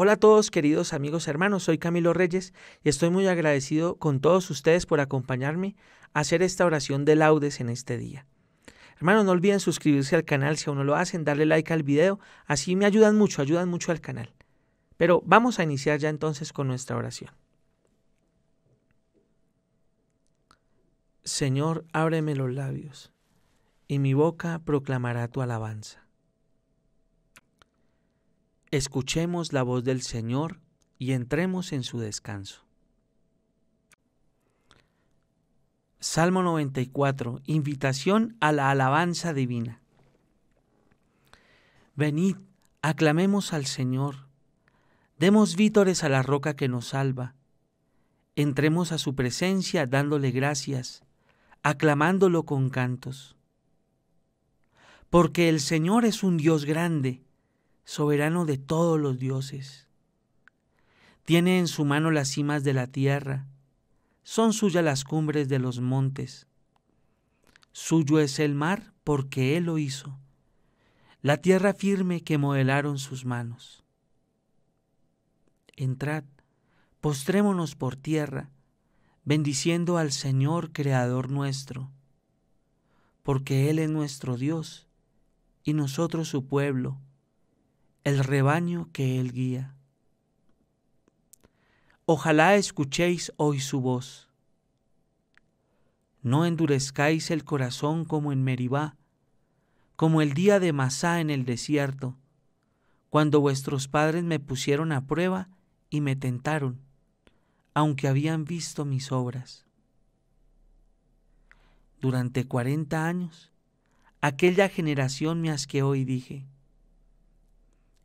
Hola a todos queridos amigos hermanos, soy Camilo Reyes y estoy muy agradecido con todos ustedes por acompañarme a hacer esta oración de laudes en este día. Hermanos, no olviden suscribirse al canal si aún no lo hacen, darle like al video, así me ayudan mucho, ayudan mucho al canal. Pero vamos a iniciar ya entonces con nuestra oración. Señor, ábreme los labios, y mi boca proclamará tu alabanza. Escuchemos la voz del Señor y entremos en su descanso. Salmo 94. Invitación a la alabanza divina. Venid, aclamemos al Señor. Demos vítores a la roca que nos salva. Entremos a su presencia dándole gracias, aclamándolo con cantos. Porque el Señor es un Dios grande soberano de todos los dioses. Tiene en su mano las cimas de la tierra, son suyas las cumbres de los montes. Suyo es el mar porque Él lo hizo, la tierra firme que modelaron sus manos. Entrad, postrémonos por tierra, bendiciendo al Señor Creador nuestro, porque Él es nuestro Dios y nosotros su pueblo el rebaño que Él guía. Ojalá escuchéis hoy su voz. No endurezcáis el corazón como en Meribá, como el día de Masá en el desierto, cuando vuestros padres me pusieron a prueba y me tentaron, aunque habían visto mis obras. Durante cuarenta años, aquella generación me asqueó y dije,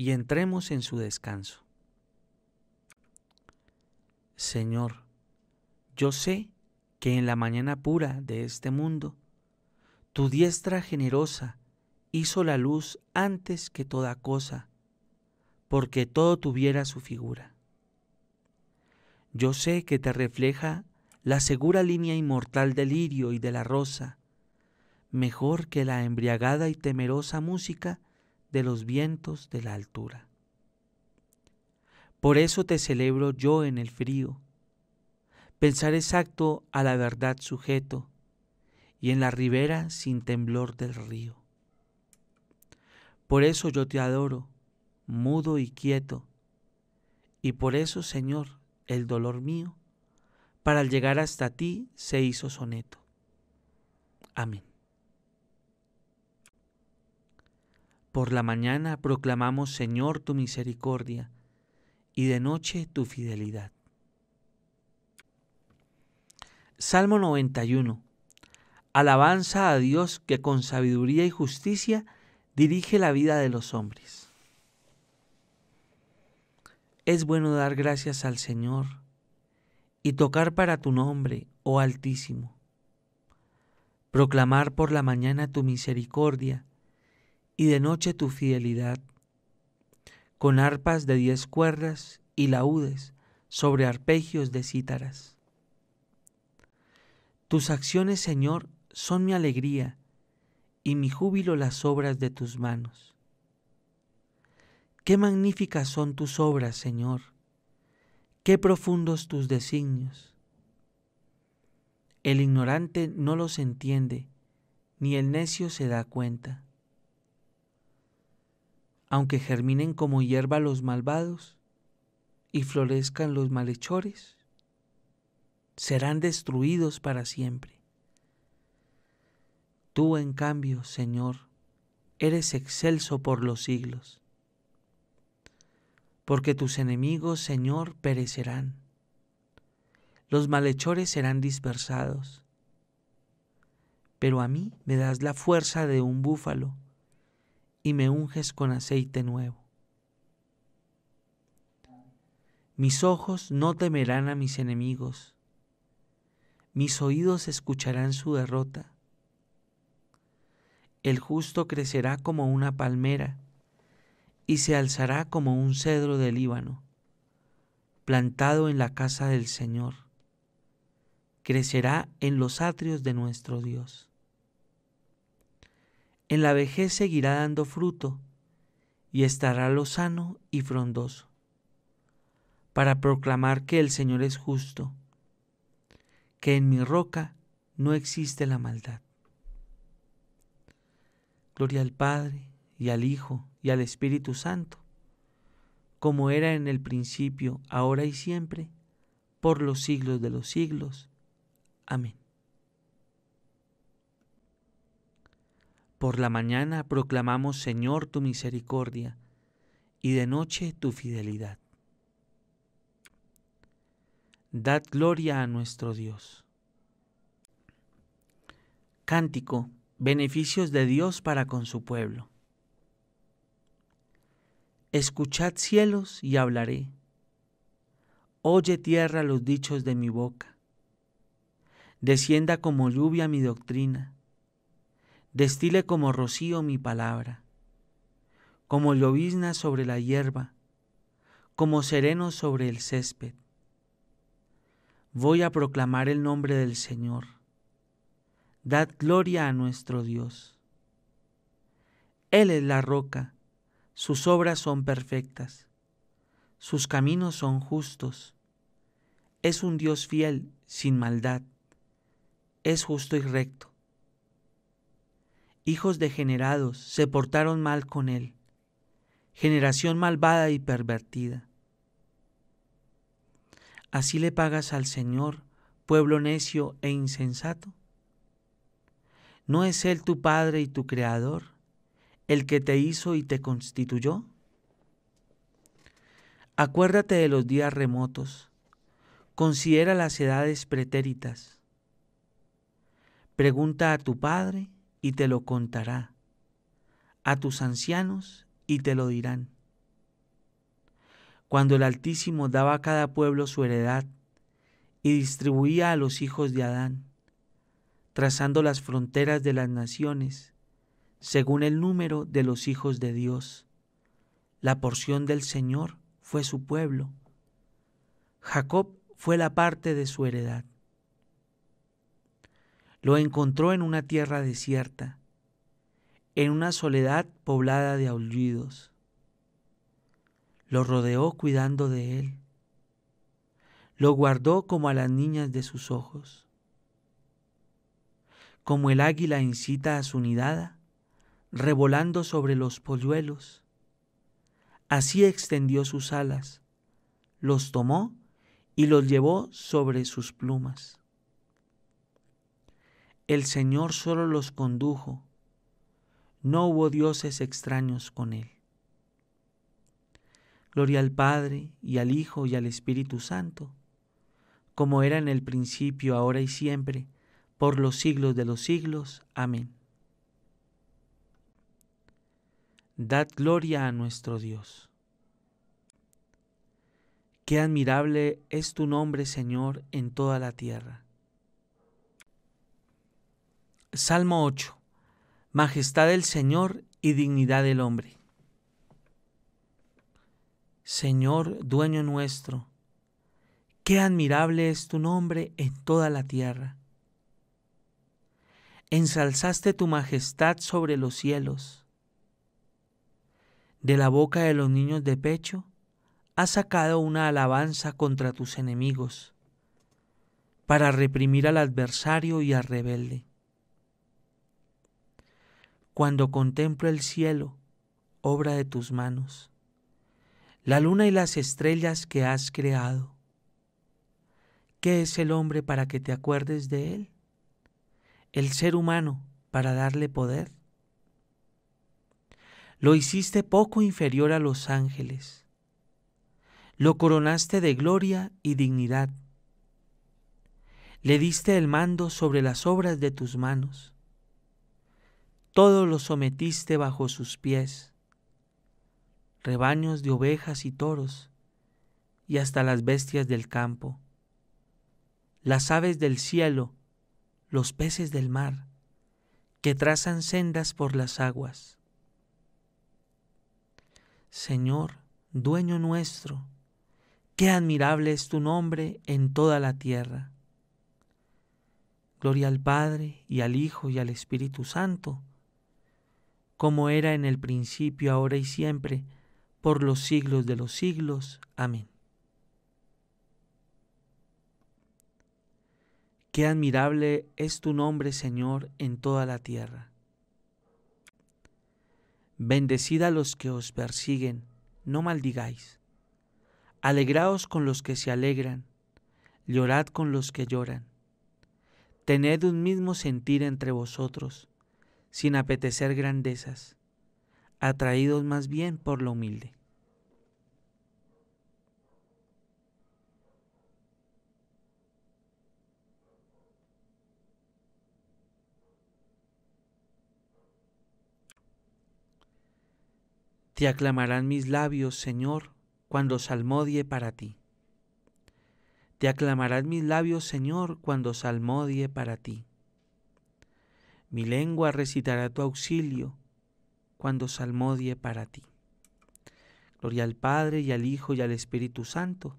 y entremos en su descanso. Señor, yo sé que en la mañana pura de este mundo, tu diestra generosa hizo la luz antes que toda cosa, porque todo tuviera su figura. Yo sé que te refleja la segura línea inmortal del lirio y de la rosa, mejor que la embriagada y temerosa música de los vientos de la altura. Por eso te celebro yo en el frío, pensar exacto a la verdad sujeto, y en la ribera sin temblor del río. Por eso yo te adoro, mudo y quieto, y por eso, Señor, el dolor mío, para llegar hasta ti se hizo soneto. Amén. Por la mañana proclamamos, Señor, tu misericordia, y de noche tu fidelidad. Salmo 91. Alabanza a Dios que con sabiduría y justicia dirige la vida de los hombres. Es bueno dar gracias al Señor y tocar para tu nombre, oh Altísimo. Proclamar por la mañana tu misericordia y de noche tu fidelidad, con arpas de diez cuerdas y laúdes sobre arpegios de cítaras. Tus acciones, Señor, son mi alegría y mi júbilo las obras de tus manos. Qué magníficas son tus obras, Señor, qué profundos tus designios. El ignorante no los entiende, ni el necio se da cuenta aunque germinen como hierba los malvados y florezcan los malhechores, serán destruidos para siempre. Tú, en cambio, Señor, eres excelso por los siglos, porque tus enemigos, Señor, perecerán. Los malhechores serán dispersados, pero a mí me das la fuerza de un búfalo y me unges con aceite nuevo. Mis ojos no temerán a mis enemigos, mis oídos escucharán su derrota. El justo crecerá como una palmera y se alzará como un cedro del Líbano, plantado en la casa del Señor. Crecerá en los atrios de nuestro Dios en la vejez seguirá dando fruto y estará lo sano y frondoso, para proclamar que el Señor es justo, que en mi roca no existe la maldad. Gloria al Padre y al Hijo y al Espíritu Santo, como era en el principio, ahora y siempre, por los siglos de los siglos. Amén. Por la mañana proclamamos, Señor, tu misericordia, y de noche tu fidelidad. Dad gloria a nuestro Dios. Cántico, beneficios de Dios para con su pueblo. Escuchad cielos y hablaré. Oye tierra los dichos de mi boca. Descienda como lluvia mi doctrina Destile como rocío mi palabra, como llovizna sobre la hierba, como sereno sobre el césped. Voy a proclamar el nombre del Señor. Dad gloria a nuestro Dios. Él es la roca, sus obras son perfectas, sus caminos son justos. Es un Dios fiel, sin maldad, es justo y recto hijos degenerados, se portaron mal con él, generación malvada y pervertida. ¿Así le pagas al Señor, pueblo necio e insensato? ¿No es Él tu Padre y tu Creador, el que te hizo y te constituyó? Acuérdate de los días remotos, considera las edades pretéritas. Pregunta a tu Padre y te lo contará, a tus ancianos y te lo dirán. Cuando el Altísimo daba a cada pueblo su heredad y distribuía a los hijos de Adán, trazando las fronteras de las naciones, según el número de los hijos de Dios, la porción del Señor fue su pueblo. Jacob fue la parte de su heredad. Lo encontró en una tierra desierta, en una soledad poblada de aullidos. Lo rodeó cuidando de él. Lo guardó como a las niñas de sus ojos. Como el águila incita a su nidada, revolando sobre los polluelos. Así extendió sus alas, los tomó y los llevó sobre sus plumas. El Señor solo los condujo. No hubo dioses extraños con él. Gloria al Padre y al Hijo y al Espíritu Santo, como era en el principio, ahora y siempre, por los siglos de los siglos. Amén. Dad gloria a nuestro Dios. Qué admirable es tu nombre, Señor, en toda la tierra Salmo 8. Majestad del Señor y dignidad del hombre. Señor, dueño nuestro, qué admirable es tu nombre en toda la tierra. Ensalzaste tu majestad sobre los cielos. De la boca de los niños de pecho has sacado una alabanza contra tus enemigos, para reprimir al adversario y al rebelde cuando contemplo el cielo, obra de tus manos, la luna y las estrellas que has creado. ¿Qué es el hombre para que te acuerdes de él? ¿El ser humano para darle poder? Lo hiciste poco inferior a los ángeles. Lo coronaste de gloria y dignidad. Le diste el mando sobre las obras de tus manos todo lo sometiste bajo sus pies, rebaños de ovejas y toros, y hasta las bestias del campo, las aves del cielo, los peces del mar, que trazan sendas por las aguas. Señor, dueño nuestro, qué admirable es tu nombre en toda la tierra. Gloria al Padre y al Hijo y al Espíritu Santo como era en el principio, ahora y siempre, por los siglos de los siglos. Amén. Qué admirable es tu nombre, Señor, en toda la tierra. Bendecid a los que os persiguen, no maldigáis. Alegraos con los que se alegran, llorad con los que lloran. Tened un mismo sentir entre vosotros sin apetecer grandezas, atraídos más bien por lo humilde. Te aclamarán mis labios, Señor, cuando salmodie para ti. Te aclamarán mis labios, Señor, cuando salmodie para ti. Mi lengua recitará tu auxilio cuando salmodie para ti. Gloria al Padre y al Hijo y al Espíritu Santo.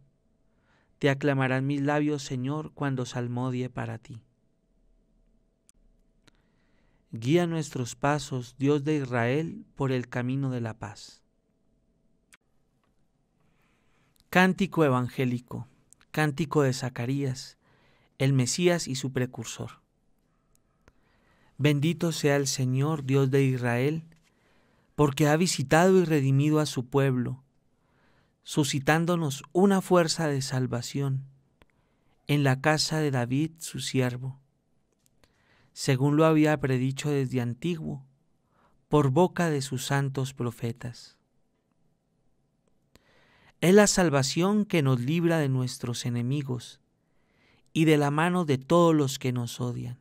Te aclamarán mis labios, Señor, cuando salmodie para ti. Guía nuestros pasos, Dios de Israel, por el camino de la paz. Cántico evangélico, cántico de Zacarías, el Mesías y su precursor. Bendito sea el Señor, Dios de Israel, porque ha visitado y redimido a su pueblo, suscitándonos una fuerza de salvación en la casa de David, su siervo, según lo había predicho desde antiguo, por boca de sus santos profetas. Es la salvación que nos libra de nuestros enemigos y de la mano de todos los que nos odian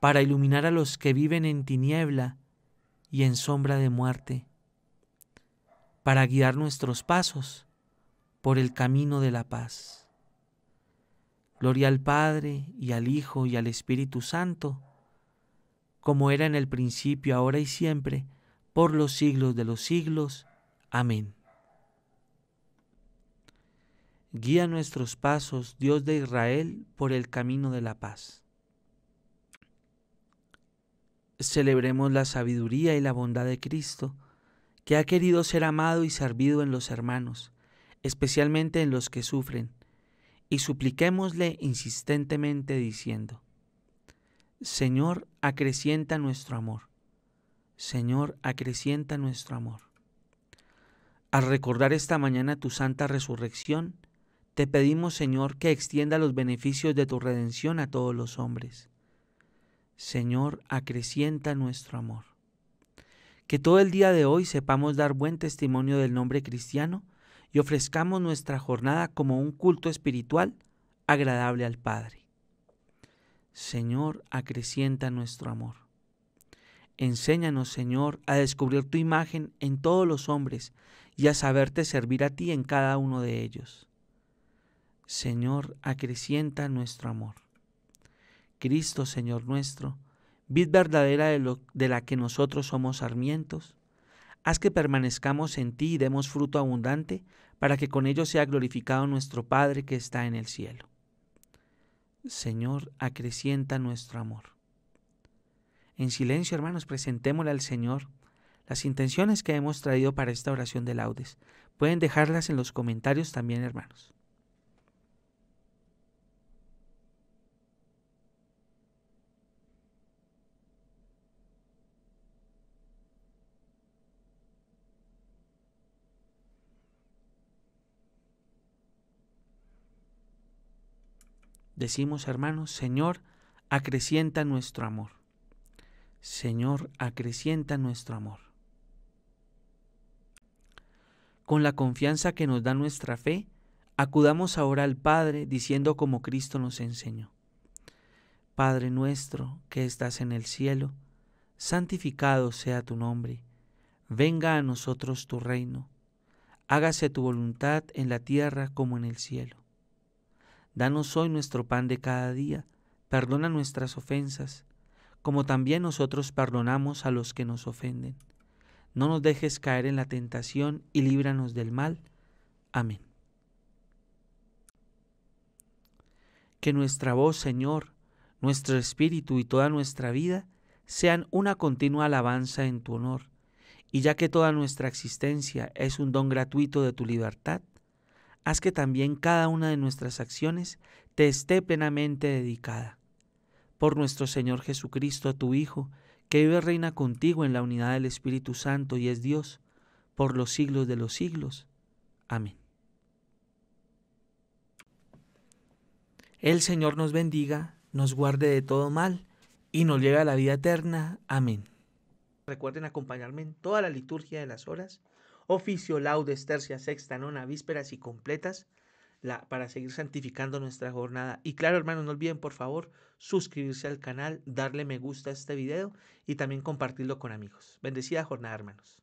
para iluminar a los que viven en tiniebla y en sombra de muerte, para guiar nuestros pasos por el camino de la paz. Gloria al Padre y al Hijo y al Espíritu Santo, como era en el principio, ahora y siempre, por los siglos de los siglos. Amén. Guía nuestros pasos, Dios de Israel, por el camino de la paz celebremos la sabiduría y la bondad de Cristo, que ha querido ser amado y servido en los hermanos, especialmente en los que sufren, y supliquémosle insistentemente diciendo, Señor, acrecienta nuestro amor. Señor, acrecienta nuestro amor. Al recordar esta mañana tu santa resurrección, te pedimos, Señor, que extienda los beneficios de tu redención a todos los hombres Señor, acrecienta nuestro amor. Que todo el día de hoy sepamos dar buen testimonio del nombre cristiano y ofrezcamos nuestra jornada como un culto espiritual agradable al Padre. Señor, acrecienta nuestro amor. Enséñanos, Señor, a descubrir tu imagen en todos los hombres y a saberte servir a ti en cada uno de ellos. Señor, acrecienta nuestro amor. Cristo, Señor nuestro, vid verdadera de, la que nosotros somos sarmientos, haz que permanezcamos en ti y demos fruto abundante, para que con ello sea glorificado nuestro Padre que está en el cielo. Señor, acrecienta nuestro amor. En silencio, hermanos, presentémosle al Señor las intenciones que hemos traído para esta oración de laudes. Pueden dejarlas en los comentarios también, hermanos. decimos hermanos, Señor, acrecienta nuestro amor. Señor, acrecienta nuestro amor. Con la confianza que nos da nuestra fe, acudamos ahora al Padre diciendo como Cristo nos enseñó. Padre nuestro que estás en el cielo, santificado sea tu nombre, venga a nosotros tu reino, hágase tu voluntad en la tierra como en el cielo. Danos hoy nuestro pan de cada día, perdona nuestras ofensas, como también nosotros perdonamos a los que nos ofenden. No nos dejes caer en la tentación y líbranos del mal. Amén. Que nuestra voz, Señor, nuestro espíritu y toda nuestra vida sean una continua alabanza en tu honor, y ya que toda nuestra existencia es un don gratuito de tu libertad, haz que también cada una de nuestras acciones te esté plenamente dedicada. Por nuestro Señor Jesucristo, tu Hijo, que vive reina contigo en la unidad del Espíritu Santo y es Dios, por los siglos de los siglos. Amén. El Señor nos bendiga, nos guarde de todo mal y nos lleve a la vida eterna. Amén. Recuerden acompañarme en toda la liturgia de las horas oficio laudes, tercia, sexta, nona, vísperas y completas la, para seguir santificando nuestra jornada. Y claro, hermanos, no olviden por favor suscribirse al canal, darle me gusta a este video y también compartirlo con amigos. Bendecida jornada, hermanos.